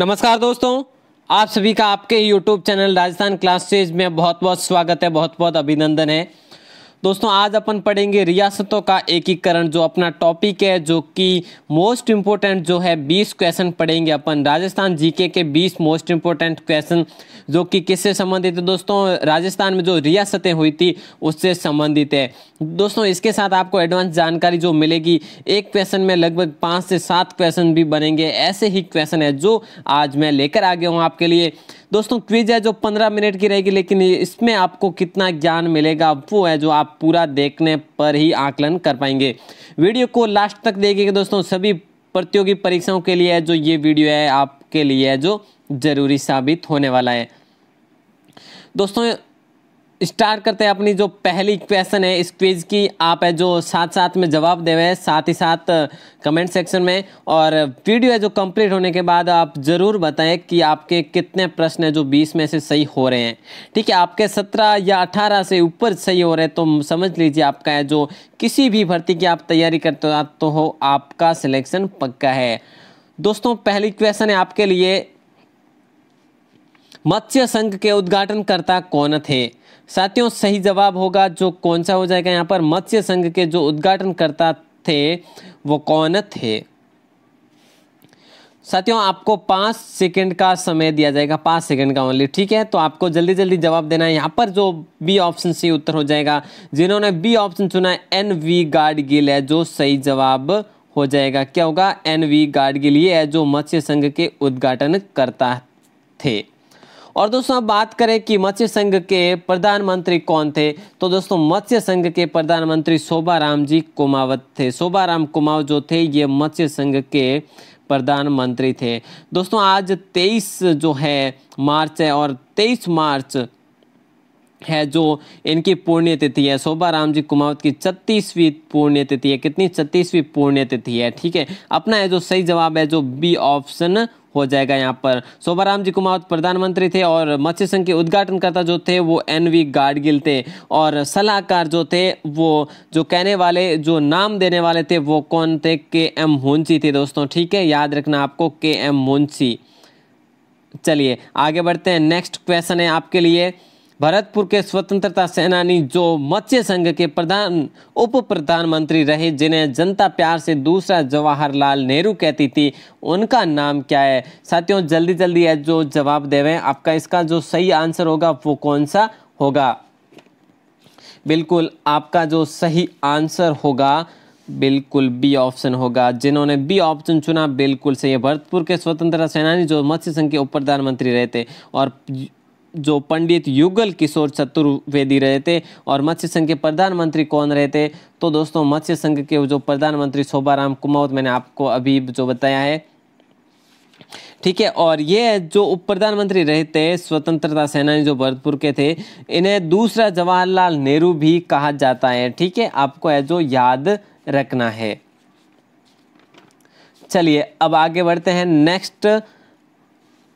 नमस्कार दोस्तों आप सभी का आपके YouTube चैनल राजस्थान क्लासेज में बहुत बहुत स्वागत है बहुत बहुत अभिनंदन है दोस्तों आज अपन पढ़ेंगे रियासतों का एकीकरण जो अपना टॉपिक है जो कि मोस्ट इम्पोर्टेंट जो है 20 क्वेश्चन पढ़ेंगे अपन राजस्थान जीके के 20 मोस्ट इम्पोर्टेंट क्वेश्चन जो कि किससे संबंधित है दोस्तों राजस्थान में जो रियासतें हुई थी उससे संबंधित है दोस्तों इसके साथ आपको एडवांस जानकारी जो मिलेगी एक क्वेश्चन में लगभग पाँच से सात क्वेश्चन भी बनेंगे ऐसे ही क्वेश्चन है जो आज मैं लेकर आ गया हूँ आपके लिए दोस्तों क्विज है जो पंद्रह मिनट की रहेगी लेकिन इसमें आपको कितना ज्ञान मिलेगा वो है जो आप पूरा देखने पर ही आकलन कर पाएंगे वीडियो को लास्ट तक देखिएगा दोस्तों सभी प्रतियोगी परीक्षाओं के लिए जो ये वीडियो है आपके लिए जो ज़रूरी साबित होने वाला है दोस्तों स्टार्ट करते हैं अपनी जो पहली क्वेश्चन है इस क्विज की आप है जो साथ साथ में जवाब दे हुए साथ ही साथ कमेंट सेक्शन में और वीडियो है जो कंप्लीट होने के बाद आप ज़रूर बताएं कि आपके कितने प्रश्न है जो 20 में से सही हो रहे हैं ठीक है आपके 17 या 18 से ऊपर सही हो रहे हैं तो समझ लीजिए आपका है जो किसी भी भर्ती की आप तैयारी करते तो हो आपका सिलेक्शन पक्का है दोस्तों पहली क्वेश्चन है आपके लिए मत्स्य संघ के उद्घाटनकर्ता कौन थे साथियों सही जवाब होगा जो कौन सा हो जाएगा यहाँ पर मत्स्य संघ के जो उद्घाटन करता थे वो कौन थे साथियों आपको पाँच सेकंड का समय दिया जाएगा पाँच सेकंड का ओनली ठीक है तो आपको जल्दी जल्दी जवाब देना है यहाँ पर जो बी ऑप्शन से उत्तर हो जाएगा जिन्होंने बी ऑप्शन चुना है एन वी गार्ड गिल है जो सही जवाब हो जाएगा क्या होगा एन वी गार्ड गिल ये है जो मत्स्य संघ के उद्घाटन करता थे और दोस्तों अब बात करें कि मत्स्य संघ के प्रधानमंत्री कौन थे तो दोस्तों मत्स्य संघ के प्रधानमंत्री शोभा राम जी कुमावत थे शोभा राम कुमाव जो थे ये मत्स्य संघ के प्रधानमंत्री थे दोस्तों आज 23 जो है मार्च है और 23 मार्च है जो इनकी पुण्यतिथि है शोभा राम जी कुमावत की छत्तीसवीं पुण्यतिथि है कितनी छत्तीसवीं पुण्यतिथि है ठीक है अपना है जो सही जवाब है जो बी ऑप्शन हो जाएगा यहाँ पर शोभा राम जी कुमावत प्रधानमंत्री थे और मत्स्य संघ के उद्घाटनकर्ता जो थे वो एन वी गाडगिल थे और सलाहकार जो थे वो जो कहने वाले जो नाम देने वाले थे वो कौन थे के एम मुंशी थे दोस्तों ठीक है याद रखना आपको के एम मुंशी चलिए आगे बढ़ते हैं नेक्स्ट क्वेश्चन है आपके लिए भरतपुर के स्वतंत्रता सेनानी जो मत्स्य संघ के प्रधान उप प्रधानमंत्री रहे जिन्हें जनता प्यार से दूसरा जवाहरलाल नेहरू कहती थी उनका नाम क्या है साथियों जल्दी जल्दी है जो जवाब देवे आपका इसका जो सही आंसर होगा वो कौन सा होगा बिल्कुल आपका जो सही आंसर होगा बिल्कुल बी ऑप्शन होगा जिन्होंने बी ऑप्शन चुना बिल्कुल सही है भरतपुर के स्वतंत्रता सेनानी जो मत्स्य संघ के उप प्रधानमंत्री रहे थे और जो पंडित युगल किशोर चतुर्वेदी रहे थे और मत्स्य संघ के प्रधानमंत्री कौन रहे थे तो दोस्तों मत्स्य संघ के जो प्रधानमंत्री शोभाराम कुमावत मैंने आपको अभी जो बताया है ठीक है और ये जो उप प्रधानमंत्री रहे थे स्वतंत्रता सेनानी जो भरतपुर के थे इन्हें दूसरा जवाहरलाल नेहरू भी कहा जाता है ठीक है आपको है जो याद रखना है चलिए अब आगे बढ़ते हैं नेक्स्ट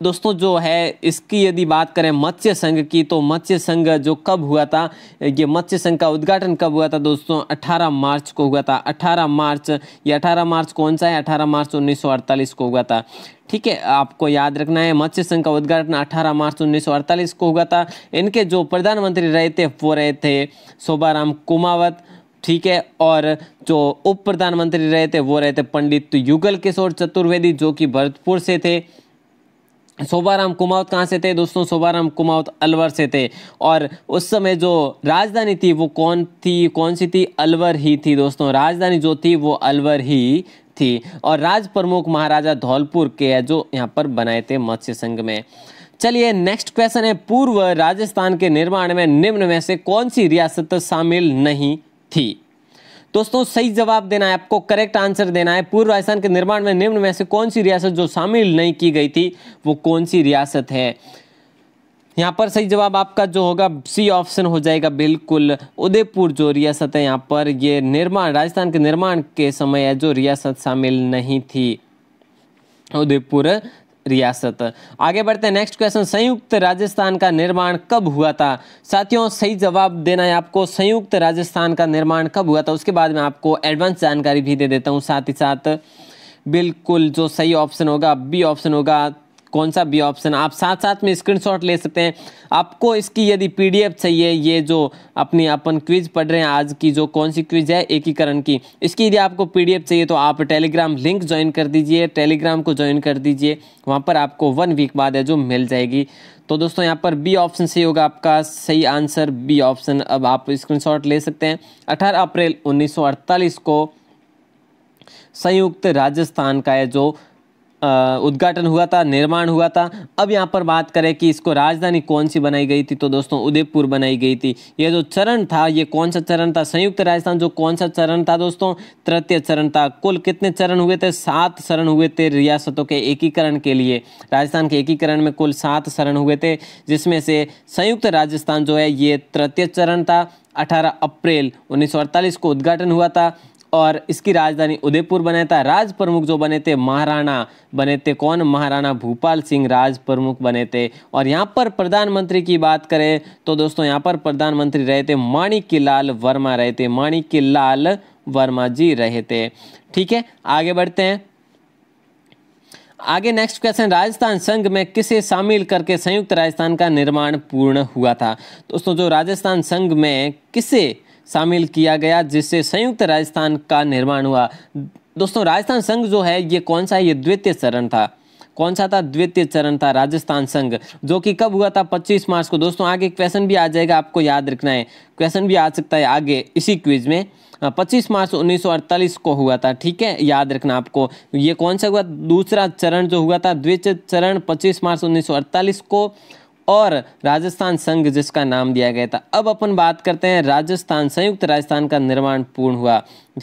दोस्तों जो है इसकी यदि बात करें मत्स्य संघ की तो मत्स्य संघ जो कब हुआ था ये मत्स्य संघ का उद्घाटन कब हुआ था दोस्तों 18 मार्च को हुआ था 18 मार्च ये 18 मार्च कौन सा है 18 मार्च 1948 को हुआ था ठीक है आपको याद रखना है मत्स्य संघ का उद्घाटन 18 मार्च 1948 को हुआ था इनके जो प्रधानमंत्री रहे थे वो रहे थे शोभाराम कुमावत ठीक है और जो उप प्रधानमंत्री रहे थे वो रहे थे पंडित युगल किशोर चतुर्वेदी जो कि भरतपुर से थे शोभाराम कुमावत कहाँ से थे दोस्तों शोभाराम कुमावत अलवर से थे और उस समय जो राजधानी थी वो कौन थी कौन सी थी अलवर ही थी दोस्तों राजधानी जो थी वो अलवर ही थी और राज प्रमुख महाराजा धौलपुर के है जो यहाँ पर बनाए थे मत्स्य संघ में चलिए नेक्स्ट क्वेश्चन है पूर्व राजस्थान के निर्माण में निम्न में से कौन सी रियासत शामिल नहीं थी दोस्तों सही जवाब देना है आपको करेक्ट आंसर देना है पूर्व राजस्थान के निर्माण में निम्न में से कौन सी रियासत जो शामिल नहीं की गई थी वो कौन सी रियासत है यहाँ पर सही जवाब आपका जो होगा सी ऑप्शन हो जाएगा बिल्कुल उदयपुर जो रियासत है यहाँ पर ये निर्माण राजस्थान के निर्माण के समय जो रियासत शामिल नहीं थी उदयपुर रियासत आगे बढ़ते हैं नेक्स्ट क्वेश्चन संयुक्त राजस्थान का निर्माण कब हुआ था साथियों सही जवाब देना है आपको संयुक्त राजस्थान का निर्माण कब हुआ था उसके बाद में आपको एडवांस जानकारी भी दे देता हूँ साथ ही साथ बिल्कुल जो सही ऑप्शन होगा बी ऑप्शन होगा कौन सा बी ऑप्शन आप साथ साथ में स्क्रीनशॉट ले सकते हैं आपको इसकी यदि पीडीएफ चाहिए ये जो अपनी अपन क्विज पढ़ रहे हैं आज की जो कौन सी क्विज है एकीकरण की इसकी यदि आपको पीडीएफ चाहिए तो आप टेलीग्राम लिंक ज्वाइन कर दीजिए टेलीग्राम को ज्वाइन कर दीजिए वहाँ पर आपको वन वीक बाद है जो मिल जाएगी तो दोस्तों यहाँ पर बी ऑप्शन सही होगा आपका सही आंसर बी ऑप्शन अब आप स्क्रीन ले सकते हैं अठारह अप्रैल उन्नीस को संयुक्त राजस्थान का है जो उद्घाटन हुआ था निर्माण हुआ था अब यहाँ पर बात करें कि इसको राजधानी कौन सी बनाई गई थी तो दोस्तों उदयपुर बनाई गई थी ये जो चरण था ये कौन सा चरण था संयुक्त राजस्थान जो कौन सा चरण था दोस्तों तृतीय चरण था कुल कितने चरण हुए थे सात शरण हुए थे रियासतों के एकीकरण के लिए राजस्थान के एकीकरण में कुल सात शरण हुए थे जिसमें से संयुक्त राजस्थान जो है ये तृतीय चरण था 18 अप्रैल 1948 को उद्घाटन हुआ था और इसकी राजधानी उदयपुर बने था राज प्रमुख जो बने थे महाराणा बने थे कौन महाराणा भूपाल सिंह राज प्रमुख बने थे और यहाँ पर प्रधानमंत्री की बात करें तो दोस्तों यहाँ पर प्रधानमंत्री रहे थे माणिक लाल वर्मा रहे थे माणिक लाल वर्मा जी रहे थे ठीक है आगे बढ़ते हैं आगे नेक्स्ट क्वेश्चन राजस्थान संघ में किसे शामिल करके संयुक्त राजस्थान का निर्माण पूर्ण हुआ था दोस्तों जो राजस्थान संघ में किसे शामिल किया गया जिससे संयुक्त राजस्थान का निर्माण हुआ दोस्तों राजस्थान संघ जो है ये कौन सा है ये द्वितीय चरण था कौन सा था द्वितीय चरण था राजस्थान संघ जो कि कब हुआ था 25 मार्च को दोस्तों आगे क्वेश्चन भी आ जाएगा आपको याद रखना है क्वेश्चन भी आ सकता है आगे इसी क्विज में 25 मार्च 1948 को हुआ था ठीक है याद रखना आपको ये कौन सा हुआ दूसरा चरण जो हुआ था द्वितीय चरण 25 मार्च 1948 को और राजस्थान संघ जिसका नाम दिया गया था अब अपन बात करते हैं राजस्थान संयुक्त राजस्थान का निर्माण पूर्ण हुआ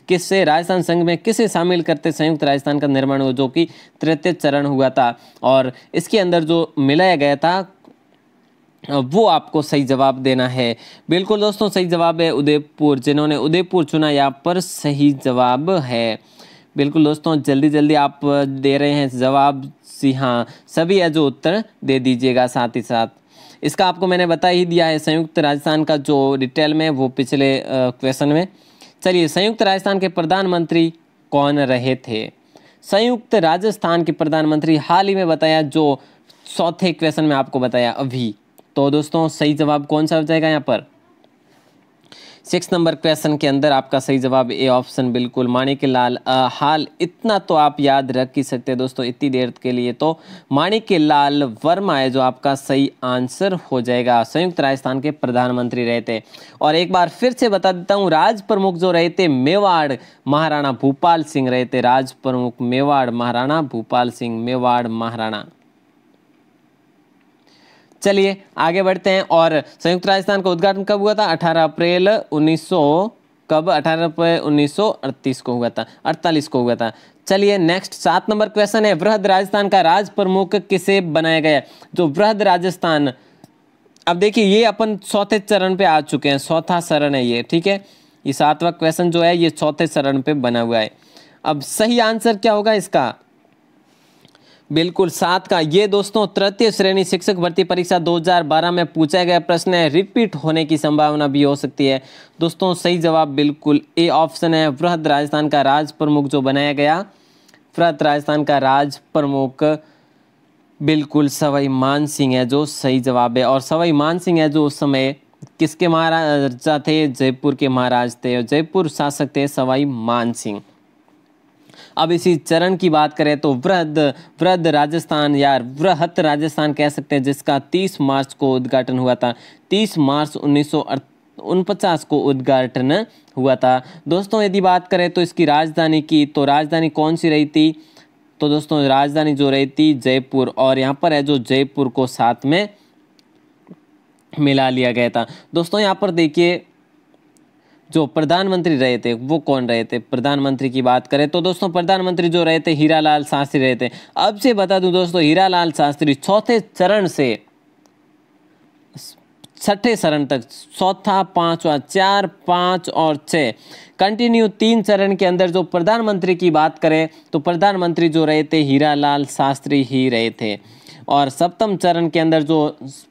किससे राजस्थान संघ में किसे शामिल करते संयुक्त राजस्थान का निर्माण हुआ जो कि तृतीय चरण हुआ था और इसके अंदर जो मिलाया गया था वो आपको सही जवाब देना है बिल्कुल दोस्तों सही जवाब है उदयपुर जिन्होंने उदयपुर चुना यहाँ पर सही जवाब है बिल्कुल दोस्तों जल्दी जल्दी आप दे रहे हैं जवाब सी हाँ सभी है जो उत्तर दे दीजिएगा साथ ही साथ इसका आपको मैंने बता ही दिया है संयुक्त राजस्थान का जो डिटेल में वो पिछले क्वेश्चन में चलिए संयुक्त राजस्थान के प्रधानमंत्री कौन रहे थे संयुक्त राजस्थान के प्रधानमंत्री हाल ही में बताया जो चौथे क्वेश्चन में आपको बताया अभी तो दोस्तों सही जवाब कौन सा हो जाएगा यहाँ पर सिक्स नंबर क्वेश्चन के अंदर आपका सही जवाब ए ऑप्शन बिल्कुल माणिक लाल हाल इतना तो आप याद रख ही सकते हैं दोस्तों इतनी देर के लिए तो माणिक लाल वर्मा है जो आपका सही आंसर हो जाएगा संयुक्त राजस्थान के प्रधानमंत्री रहे थे और एक बार फिर से बता देता हूँ राज प्रमुख जो रहे थे मेवाड़ महाराणा भूपाल सिंह रहे थे राज प्रमुख मेवाड़ महाराणा भूपाल सिंह मेवाड़ महाराणा चलिए आगे बढ़ते हैं और संयुक्त राजस्थान का उद्घाटन कब हुआ था अठारह अप्रैल उन्नीस कब अठारह अप्रैल उन्नीस को हुआ था अड़तालीस को हुआ था चलिए नेक्स्ट सात नंबर क्वेश्चन है वृहद राजस्थान का राज प्रमुख किसे बनाया गया जो वृहद राजस्थान अब देखिए ये अपन चौथे चरण पे आ चुके हैं चौथा शरण है ये ठीक है ये सातवां क्वेश्चन जो है ये चौथे चरण पे बना हुआ है अब सही आंसर क्या होगा इसका बिल्कुल सात का ये दोस्तों तृतीय श्रेणी शिक्षक भर्ती परीक्षा 2012 में पूछा गया प्रश्न है रिपीट होने की संभावना भी हो सकती है दोस्तों सही जवाब बिल्कुल ए ऑप्शन है वृहद राजस्थान का राज प्रमुख जो बनाया गया वृहद राजस्थान का राज प्रमुख बिल्कुल सवाई मान सिंह है जो सही जवाब है और सवाई मान सिंह है जो उस समय किसके महाराजा थे जयपुर के महाराज थे और जयपुर शासक थे सवाई मान सिंह अब इसी चरण की बात करें तो वृद्ध वृद्ध राजस्थान या वृहत राजस्थान कह सकते हैं जिसका 30 मार्च को उद्घाटन हुआ था 30 मार्च उन्नीस उनपचास को उद्घाटन हुआ था दोस्तों यदि बात करें तो इसकी राजधानी की तो राजधानी कौन सी रही थी तो दोस्तों राजधानी जो रही थी जयपुर और यहाँ पर है जो जयपुर को साथ में मिला लिया गया था दोस्तों यहाँ पर देखिए जो प्रधानमंत्री रहे थे वो कौन रहे थे प्रधानमंत्री की बात करें तो दोस्तों प्रधानमंत्री जो रहे थे हीरा लाल शास्त्री रहे थे अब से बता दूं दोस्तों हीरा लाल शास्त्री चौथे चरण से छठे चरण तक चौथा पांचवा चार पांच और छ कंटिन्यू तीन चरण के अंदर जो प्रधानमंत्री की बात करें तो प्रधानमंत्री जो रहे थे हीरा लाल शास्त्री ही रहे थे और सप्तम चरण के अंदर जो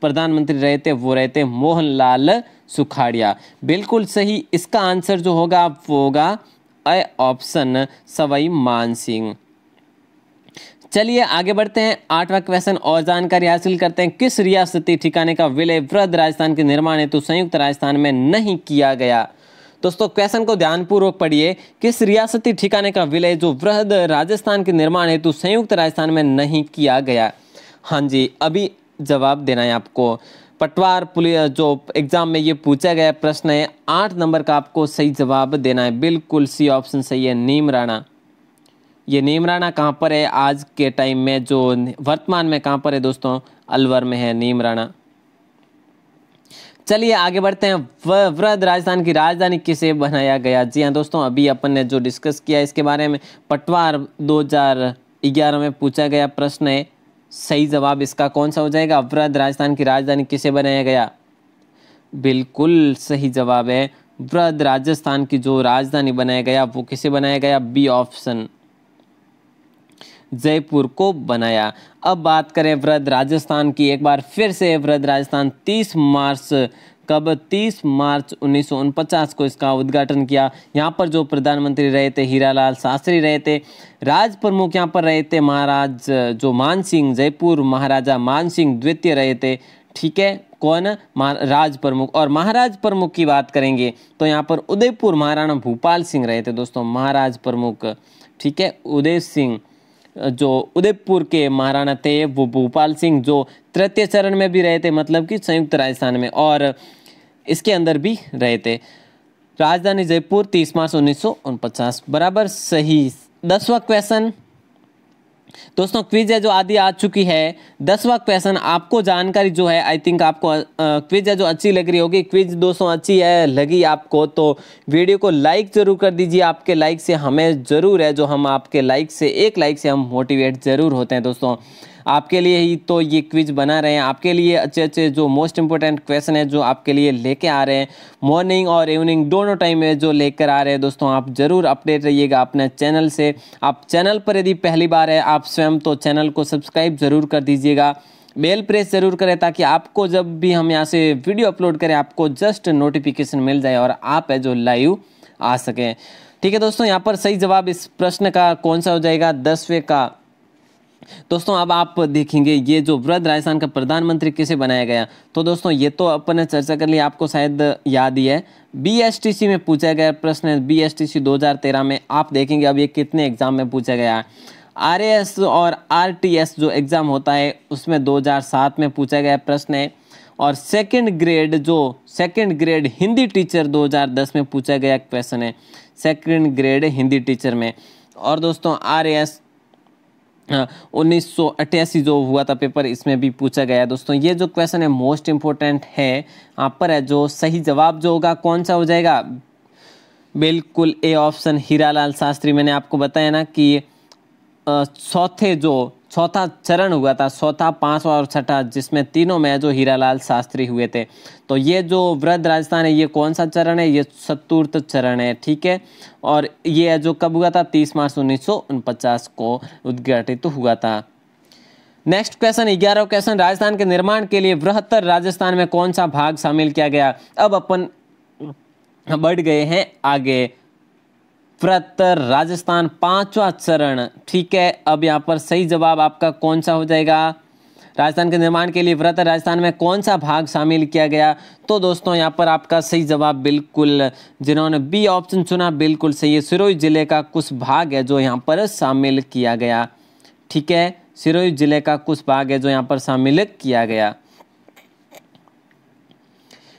प्रधानमंत्री रहे थे वो रहे थे मोहनलाल सुखाड़िया बिल्कुल सही इसका आंसर जो होगा आप वो होगा ए ऑप्शन सवाई मान सिंह चलिए आगे बढ़ते हैं आठवां क्वेश्चन और जानकारी हासिल करते हैं किस रियासती ठिकाने का विलय वृद्ध राजस्थान के निर्माण हेतु संयुक्त राजस्थान में नहीं किया गया दोस्तों क्वेश्चन को ध्यानपूर्वक पढ़िए किस रियासती ठिकाने का विलय जो वृहद राजस्थान के निर्माण हेतु संयुक्त राजस्थान में नहीं किया गया हाँ जी अभी जवाब देना है आपको पटवार पुलिस जो एग्ज़ाम में ये पूछा गया प्रश्न है आठ नंबर का आपको सही जवाब देना है बिल्कुल सी ऑप्शन सही है नीम राणा ये नीम राणा कहाँ पर है आज के टाइम में जो वर्तमान में कहाँ पर है दोस्तों अलवर में है नीम राणा चलिए आगे बढ़ते हैं वृद्ध राजस्थान की राजधानी किसे बनाया गया जी हाँ दोस्तों अभी अपन ने जो डिस्कस किया इसके बारे में पटवार 2011 में पूछा गया प्रश्न है सही जवाब इसका कौन सा हो जाएगा वृद्ध राजस्थान की राजधानी किसे बनाया गया बिल्कुल सही जवाब है वृद्ध राजस्थान की जो राजधानी बनाया गया वो किसे बनाया गया बी ऑप्शन जयपुर को बनाया अब बात करें वृद्ध राजस्थान की एक बार फिर से वृद्ध राजस्थान 30 मार्च कब 30 मार्च उन्नीस को इसका उद्घाटन किया यहाँ पर जो प्रधानमंत्री रहे थे हीरालाल शास्त्री रहे थे राज प्रमुख यहाँ पर रहे थे महाराज जो मान सिंह जयपुर महाराजा मान सिंह द्वितीय रहे थे ठीक है कौन राज प्रमुख और महाराज प्रमुख की बात करेंगे तो यहाँ पर उदयपुर महाराणा भूपाल सिंह रहे थे दोस्तों महाराज प्रमुख ठीक है उदय सिंह जो उदयपुर के महाराणा थे वो भोपाल सिंह जो तृतीय चरण में भी रहे थे मतलब कि संयुक्त राजस्थान में और इसके अंदर भी रहे थे राजधानी जयपुर 30 मार्च उन्नीस बराबर सही दसवा क्वेश्चन दोस्तों क्विज है जो आदि आ चुकी है दसवा क्वेश्चन आपको जानकारी जो है आई थिंक आपको क्विज है जो अच्छी लग रही होगी क्विज दोस्तों अच्छी है लगी आपको तो वीडियो को लाइक ज़रूर कर दीजिए आपके लाइक से हमें ज़रूर है जो हम आपके लाइक से एक लाइक से हम मोटिवेट ज़रूर होते हैं दोस्तों आपके लिए ही तो ये क्विज बना रहे हैं आपके लिए अच्छे अच्छे जो मोस्ट इंपॉर्टेंट क्वेश्चन है जो आपके लिए लेके आ रहे हैं मॉर्निंग और इवनिंग दोनों टाइम में जो लेकर आ रहे हैं दोस्तों आप ज़रूर अपडेट रहिएगा अपने चैनल से आप चैनल पर यदि पहली बार है आप स्वयं तो चैनल को सब्सक्राइब ज़रूर कर दीजिएगा बेल प्रेस ज़रूर करें ताकि आपको जब भी हम यहाँ से वीडियो अपलोड करें आपको जस्ट नोटिफिकेशन मिल जाए और आप है जो लाइव आ सकें ठीक है दोस्तों यहाँ पर सही जवाब इस प्रश्न का कौन सा हो जाएगा दसवें का दोस्तों अब आप देखेंगे ये जो वृद्ध राजस्थान का प्रधानमंत्री किसे बनाया गया तो दोस्तों ये तो अपन ने चर्चा कर ली आपको शायद याद ही है बीएसटीसी में पूछा गया प्रश्न है बीएसटीसी 2013 में आप देखेंगे अब ये कितने एग्जाम में पूछा गया है एस और आरटीएस जो एग्ज़ाम होता है उसमें 2007 में पूछा गया प्रश्न है और सेकेंड ग्रेड जो सेकेंड ग्रेड हिंदी टीचर दो में पूछा गया क्वेश्चन है सेकेंड ग्रेड हिंदी टीचर में और दोस्तों आर एस उन्नीस जो हुआ था पेपर इसमें भी पूछा गया दोस्तों ये जो क्वेश्चन है मोस्ट इम्पोर्टेंट है यहाँ पर है जो सही जवाब जो होगा कौन सा हो जाएगा बिल्कुल ए ऑप्शन हीरालाल शास्त्री मैंने आपको बताया ना कि चौथे जो चौथा चरण हुआ था चौथा पांचवा और छठा जिसमें तीनों में जो हीरालाल शास्त्री हुए थे तो ये जो वृद्ध राजस्थान है ये कौन सा चरण है ये चतुर्थ चरण है ठीक है और ये जो कब हुआ था तीस मार्च उन्नीस को उद्घाटित तो हुआ था नेक्स्ट क्वेश्चन ग्यारह क्वेश्चन राजस्थान के निर्माण के लिए बृहत्तर राजस्थान में कौन सा भाग शामिल किया गया अब अपन बढ़ गए हैं आगे व्रत राजस्थान पांचवा चरण ठीक है अब यहाँ पर सही जवाब आपका कौन सा हो जाएगा राजस्थान के निर्माण के लिए व्रत राजस्थान में कौन सा भाग शामिल किया गया तो दोस्तों यहाँ पर आपका सही जवाब बिल्कुल जिन्होंने बी ऑप्शन चुना बिल्कुल सही है सिरोही जिले का कुछ भाग है जो यहाँ पर शामिल किया गया ठीक है सिरोही जिले का कुछ भाग है जो यहाँ पर शामिल किया गया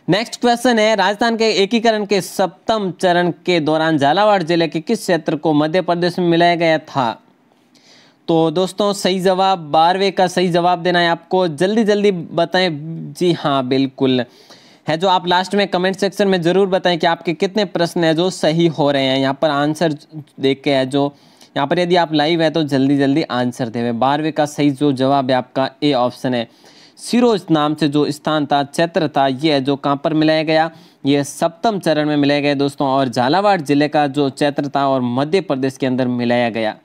नेक्स्ट क्वेश्चन है राजस्थान के एकीकरण के सप्तम चरण के दौरान झालावाड़ जिले के किस क्षेत्र को मध्य प्रदेश में मिलाया गया था तो दोस्तों सही जवाब बारहवें का सही जवाब देना है आपको जल्दी जल्दी बताएं जी हाँ बिल्कुल है जो आप लास्ट में कमेंट सेक्शन में ज़रूर बताएं कि आपके कितने प्रश्न हैं जो सही हो रहे हैं यहाँ पर आंसर देख के है जो यहाँ पर यदि आप लाइव है तो जल्दी जल्दी आंसर देवे बारहवें का सही जो जवाब है आपका ए ऑप्शन है सिरोज नाम से जो स्थान था क्षेत्र था यह जो कहाँ पर मिलाया गया यह सप्तम चरण में मिलाया गया दोस्तों और झालावाड़ जिले का जो क्षेत्र था और मध्य प्रदेश के अंदर मिलाया गया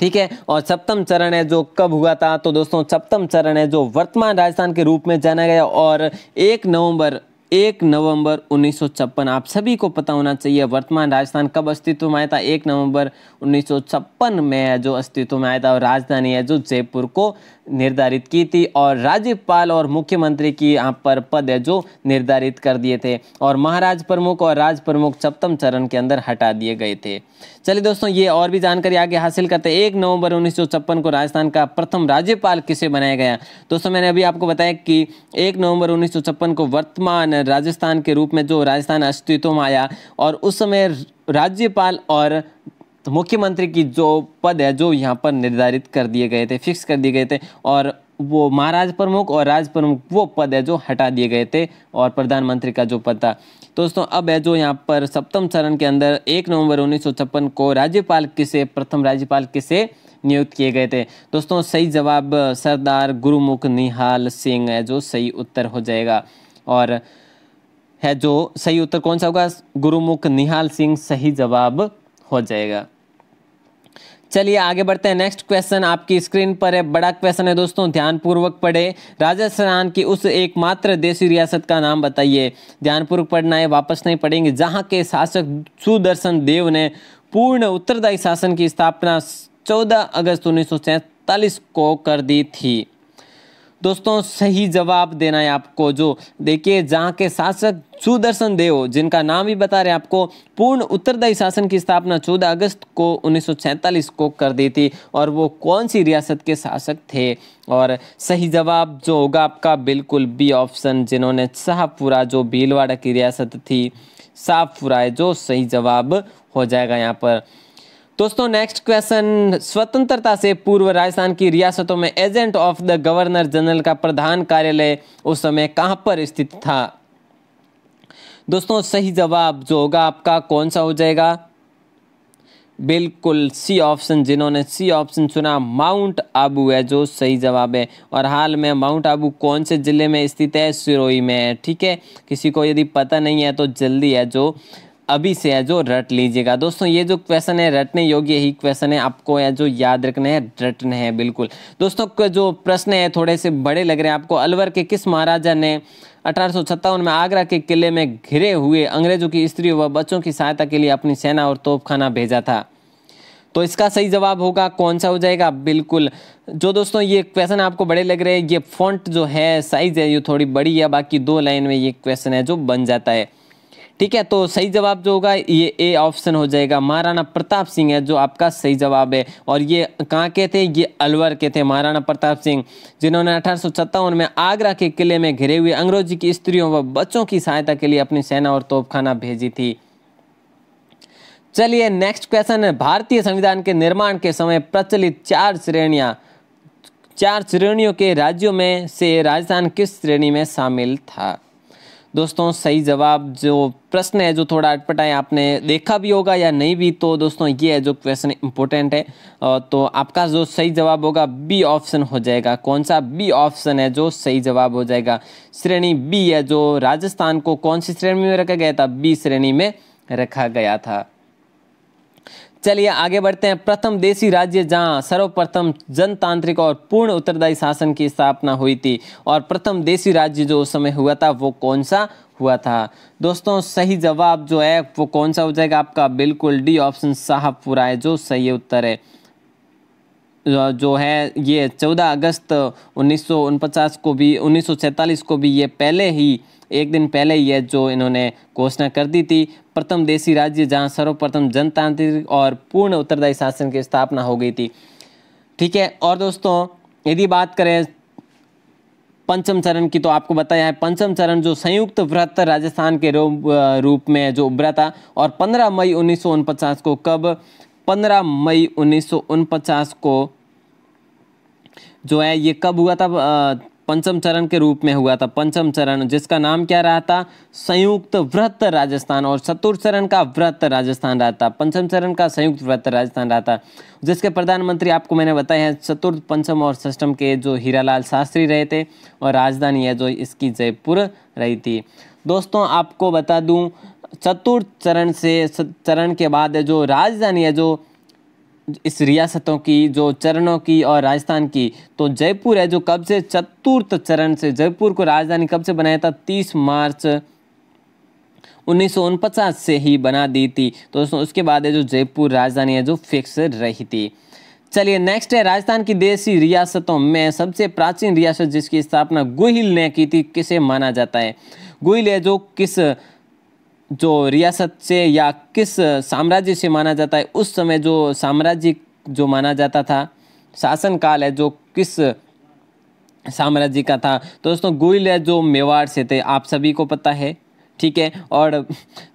ठीक है और सप्तम चरण है जो कब हुआ था तो दोस्तों सप्तम चरण है जो वर्तमान राजस्थान के रूप में जाना गया और एक नवंबर एक नवंबर उन्नीस आप सभी को पता होना चाहिए वर्तमान राजस्थान कब अस्तित्व में आया था एक नवंबर उन्नीस में जो अस्तित्व में आया था और राजधानी है जो जयपुर को निर्धारित की थी और राज्यपाल और मुख्यमंत्री की यहाँ पर पद है जो निर्धारित कर दिए थे और महाराज प्रमुख और राज प्रमुख सप्तम चरण के अंदर हटा दिए गए थे चलिए दोस्तों ये और भी जानकारी आगे हासिल करते एक नवंबर उन्नीस को राजस्थान का प्रथम राज्यपाल किसे बनाया गया दोस्तों मैंने अभी आपको बताया कि एक नवंबर उन्नीस को वर्तमान राजस्थान के रूप में जो राजस्थान अस्तित्व में आया और उस समय राज्यपाल और तो मुख्यमंत्री की जो पद है जो यहाँ पर निर्धारित कर दिए गए थे फिक्स कर दिए गए थे और वो महाराज प्रमुख और राज प्रमुख वो पद है जो हटा दिए गए थे और प्रधानमंत्री का जो पद था दोस्तों अब है जो यहाँ पर सप्तम चरण के अंदर एक नवंबर उन्नीस को राज्यपाल किसे प्रथम राज्यपाल किसे नियुक्त किए गए थे दोस्तों सही जवाब सरदार गुरुमुख निहाल सिंह है जो सही उत्तर हो जाएगा और है जो सही उत्तर कौन सा होगा गुरुमुख निहाल सिंह सही जवाब हो जाएगा चलिए आगे बढ़ते हैं नेक्स्ट क्वेश्चन आपकी स्क्रीन पर है बड़ा क्वेश्चन है दोस्तों ध्यानपूर्वक पढ़े राजस्थान की उस एकमात्र देसी रियासत का नाम बताइए ध्यानपूर्वक पढ़ना है वापस नहीं पढ़ेंगे जहाँ के शासक सुदर्शन देव ने पूर्ण उत्तरदायी शासन की स्थापना 14 अगस्त उन्नीस को कर दी थी दोस्तों सही जवाब देना है आपको जो देखिए जहाँ के शासक सुदर्शन देव जिनका नाम ही बता रहे हैं आपको पूर्ण उत्तरदायी शासन की स्थापना 14 अगस्त को 1947 को कर दी थी और वो कौन सी रियासत के शासक थे और सही जवाब जो होगा आपका बिल्कुल बी ऑप्शन जिन्होंने शाहपुरा जो भीलवाड़ा की रियासत थी शाहपुरा है जो सही जवाब हो जाएगा यहाँ पर दोस्तों नेक्स्ट क्वेश्चन स्वतंत्रता से पूर्व राजस्थान की रियासतों में agent of the governor general का प्रधान कार्यालय उस समय कहां पर स्थित था दोस्तों सही जवाब जो होगा आपका कौन सा हो जाएगा बिल्कुल सी ऑप्शन जिन्होंने सी ऑप्शन सुना माउंट आबू है जो सही जवाब है और हाल में माउंट आबू कौन से ज़िले में स्थित है सिरोही में है ठीक है किसी को यदि पता नहीं है तो जल्दी है जो अभी से है जो रट लीजिएगा दोस्तों ये जो क्वेश्चन है रटने योग्य ही क्वेश्चन है आपको है जो याद रखने हैं रटने हैं बिल्कुल दोस्तों जो प्रश्न है थोड़े से बड़े लग रहे हैं आपको अलवर के किस महाराजा ने अठारह में आगरा के किले में घिरे हुए अंग्रेजों की स्त्री व बच्चों की सहायता के लिए अपनी सेना और तोपखाना भेजा था तो इसका सही जवाब होगा कौन सा हो जाएगा बिल्कुल जो दोस्तों ये क्वेश्चन आपको बड़े लग रहे हैं ये फॉन्ट जो है साइज है ये थोड़ी बड़ी है बाकी दो लाइन में ये क्वेश्चन है जो बन जाता है ठीक है तो सही जवाब जो होगा ये ए ऑप्शन हो जाएगा महाराणा प्रताप सिंह है जो आपका सही जवाब है और ये कहाँ के थे ये अलवर के थे महाराणा प्रताप सिंह जिन्होंने अठारह में आगरा के किले में घिरे हुए अंग्रेजी की स्त्रियों व बच्चों की सहायता के लिए अपनी सेना और तोपखाना भेजी थी चलिए नेक्स्ट क्वेश्चन है भारतीय संविधान के निर्माण के समय प्रचलित चार श्रेणियां चार श्रेणियों के राज्यों में से राजस्थान किस श्रेणी में शामिल था दोस्तों सही जवाब जो प्रश्न है जो थोड़ा अटपटा है आपने देखा भी होगा या नहीं भी तो दोस्तों ये है जो क्वेश्चन इंपॉर्टेंट है तो आपका जो सही जवाब होगा बी ऑप्शन हो जाएगा कौन सा बी ऑप्शन है जो सही जवाब हो जाएगा श्रेणी बी है जो राजस्थान को कौन सी श्रेणी में रखा गया था बी श्रेणी में रखा गया था चलिए आगे बढ़ते हैं प्रथम देशी राज्य जहां सर्वप्रथम जनतांत्रिक और पूर्ण उत्तरदायी शासन की स्थापना हुई थी और प्रथम देशी राज्य जो उस समय हुआ था वो कौन सा हुआ था दोस्तों सही जवाब जो है वो कौन सा हो जाएगा आपका बिल्कुल डी ऑप्शन साहबपुरा है जो सही उत्तर है जो है ये 14 अगस्त उन्नीस को भी उन्नीस को भी ये पहले ही एक दिन पहले ये जो इन्होंने घोषणा कर दी थी प्रथम देशी राज्य जहां सर्वप्रथम जनतांत्रिक और पूर्ण उत्तरदायी शासन की स्थापना हो गई थी ठीक है और दोस्तों यदि बात करें पंचम चरण की तो आपको बताया है पंचम चरण जो संयुक्त व्रत राजस्थान के रूप में जो उभरा था और 15 मई उन्नीस को कब 15 मई उन्नीस को जो है ये कब हुआ था पंचम चरण के रूप में हुआ था पंचम चरण जिसका नाम क्या रहा था संयुक्त व्रत राजस्थान और सतुर चरण का व्रत राजस्थान रहा था पंचम चरण का संयुक्त व्रत राजस्थान रहा था जिसके प्रधानमंत्री आपको मैंने बताया है चतुर्थ पंचम और सष्टम के जो हीरालाल शास्त्री रहे थे और राजधानी है जो इसकी जयपुर रही थी दोस्तों आपको बता दूँ चतुर्थ चरण से चरण के बाद जो राजधानी है जो इस रियासतों की जो चरणों की और राजस्थान की तो जयपुर है जो कब से चतुर्थ चरण से जयपुर को राजधानी कब से बनाया था तीस मार्च उन्नीस से ही बना दी थी तो उसके बाद है जो जयपुर राजधानी है जो फिक्स रही थी चलिए नेक्स्ट है राजस्थान की देसी रियासतों में सबसे प्राचीन रियासत जिसकी स्थापना गुहिल ने की थी किसे माना जाता है गुहिल है जो किस जो रियासत से या किस साम्राज्य से माना जाता है उस समय जो साम्राज्य जो माना जाता था शासन काल है जो किस साम्राज्य का था तो दोस्तों गुहिल है जो मेवाड़ से थे आप सभी को पता है ठीक है और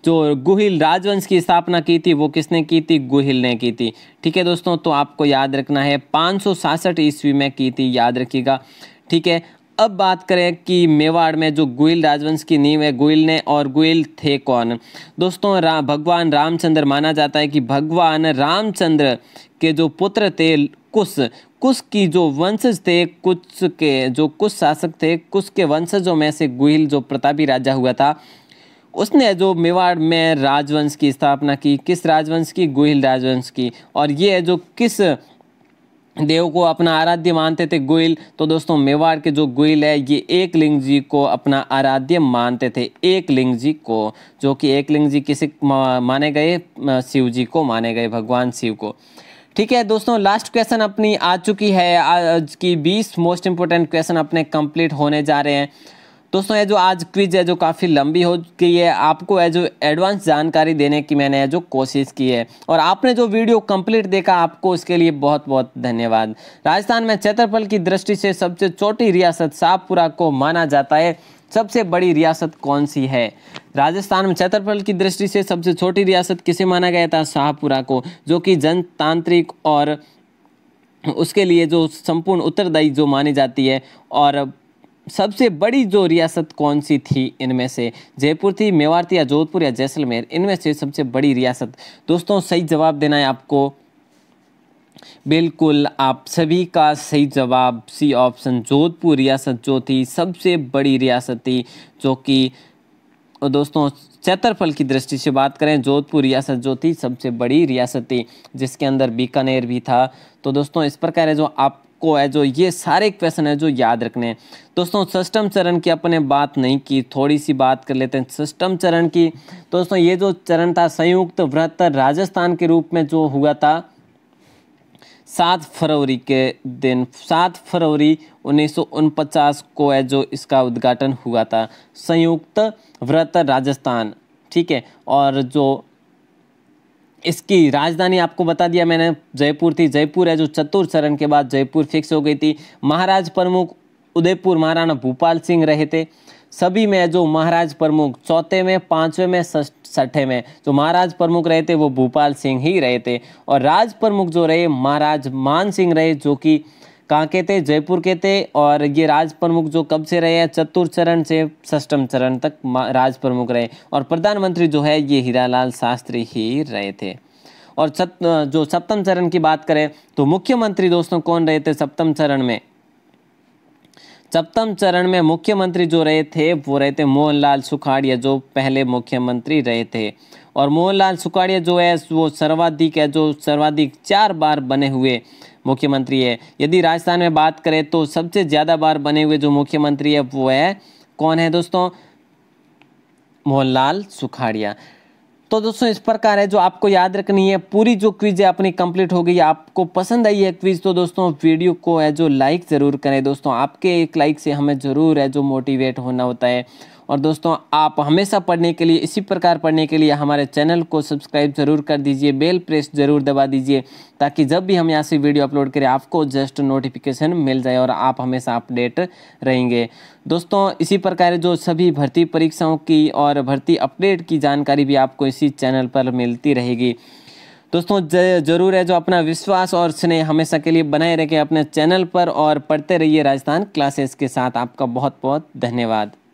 जो गुहिल राजवंश की स्थापना की थी वो किसने की थी गुहिल ने की थी ठीक है दोस्तों तो आपको याद रखना है पाँच ईस्वी में की थी याद रखिएगा ठीक है अब बात करें कि मेवाड़ में जो गोयल राजवंश की नींव है गोयल ने और गोयल थे कौन दोस्तों रा, भगवान रामचंद्र माना जाता है कि भगवान रामचंद्र के जो पुत्र थे कुश कुश की जो वंशज थे कुछ के जो कुश शासक थे कुश के वंशजों में से गुहिल जो प्रतापी राजा हुआ था उसने जो मेवाड़ में राजवंश की स्थापना की किस राजवंश की गुहिल राजवंश की और ये जो किस देव को अपना आराध्य मानते थे गोयल तो दोस्तों मेवाड़ के जो गोयल है ये एक लिंग जी को अपना आराध्य मानते थे एक लिंग जी को जो कि एक लिंग जी किसी माने गए शिव जी को माने गए भगवान शिव को ठीक है दोस्तों लास्ट क्वेश्चन अपनी आ चुकी है आज की 20 मोस्ट इंपोर्टेंट क्वेश्चन अपने कंप्लीट होने जा रहे हैं दोस्तों ये जो आज क्विज है जो काफ़ी लंबी हो गई है आपको है जो एडवांस जानकारी देने की मैंने जो कोशिश की है और आपने जो वीडियो कंप्लीट देखा आपको उसके लिए बहुत बहुत धन्यवाद राजस्थान में क्षेत्रफल की दृष्टि से सबसे छोटी रियासत शाहपुरा को माना जाता है सबसे बड़ी रियासत कौन सी है राजस्थान में क्षेत्रफल की दृष्टि से सबसे छोटी रियासत किसे माना गया था शाहपुरा को जो कि जनतांत्रिक और उसके लिए जो संपूर्ण उत्तरदायी जो मानी जाती है और सबसे बड़ी जो रियासत कौन सी थी इनमें से जयपुर थी मेवाड़ थी या जोधपुर या जैसलमेर इनमें से सबसे बड़ी रियासत दोस्तों सही जवाब देना है आपको बिल्कुल आप सभी का सही जवाब सी ऑप्शन जोधपुर रियासत जो थी सबसे बड़ी रियासत थी जो कि दोस्तों क्षेत्रफल की दृष्टि से बात करें जोधपुर रियासत जो थी सबसे बड़ी रियासत थी जिसके अंदर बीकानेर भी था तो दोस्तों इस प्रकार है जो आप को है जो ये सारे क्वेश्चन है जो याद रखने हैं दोस्तों सिस्टम चरण की अपने बात नहीं की थोड़ी सी बात कर लेते हैं सिस्टम चरण की दोस्तों ये जो चरण था संयुक्त व्रत राजस्थान के रूप में जो हुआ था सात फरवरी के दिन सात फरवरी उन्नीस को है जो इसका उद्घाटन हुआ था संयुक्त व्रत राजस्थान ठीक है और जो इसकी राजधानी आपको बता दिया मैंने जयपुर थी जयपुर है जो चतुर चरण के बाद जयपुर फिक्स हो गई थी महाराज प्रमुख उदयपुर महाराणा भूपाल सिंह रहे थे सभी में जो महाराज प्रमुख चौथे में पाँचवें में छठे में जो महाराज प्रमुख रहे थे वो भूपाल सिंह ही रहे थे और राज प्रमुख जो रहे महाराज मान सिंह रहे जो कि कहाँ के थे जयपुर के थे और ये राज प्रमुख जो कब से रहे हैं चतुर्थ चरण से सष्टम चरण तक राज प्रमुख रहे और प्रधानमंत्री जो है ये हीरालाल शास्त्री ही रहे थे और सत, जो सप्तम चरण की बात करें तो मुख्यमंत्री दोस्तों कौन रहे थे सप्तम चरण में सप्तम चरण में मुख्यमंत्री जो रहे थे वो रहे थे मोहनलाल सुखाड़िया जो पहले मुख्यमंत्री रहे थे और मोहनलाल सुखाड़िया जो है वो सर्वाधिक है जो सर्वाधिक चार बार बने हुए मुख्यमंत्री है यदि राजस्थान में बात करें तो सबसे ज़्यादा बार बने हुए जो मुख्यमंत्री है वो है कौन है दोस्तों मोहनलाल सुखाड़िया तो दोस्तों इस प्रकार है जो आपको याद रखनी है पूरी जो क्विज है अपनी कंप्लीट हो गई आपको पसंद आई है क्विज तो दोस्तों वीडियो को है जो लाइक ज़रूर करें दोस्तों आपके एक लाइक से हमें ज़रूर है जो मोटिवेट होना होता है और दोस्तों आप हमेशा पढ़ने के लिए इसी प्रकार पढ़ने के लिए हमारे चैनल को सब्सक्राइब ज़रूर कर दीजिए बेल प्रेस ज़रूर दबा दीजिए ताकि जब भी हम यहाँ से वीडियो अपलोड करें आपको जस्ट नोटिफिकेशन मिल जाए और आप हमेशा अपडेट रहेंगे दोस्तों इसी प्रकार जो सभी भर्ती परीक्षाओं की और भर्ती अपडेट की जानकारी भी आपको इसी चैनल पर मिलती रहेगी दोस्तों जरूर है जो अपना विश्वास और स्नेह हमेशा के लिए बनाए रखें अपने चैनल पर और पढ़ते रहिए राजस्थान क्लासेस के साथ आपका बहुत बहुत धन्यवाद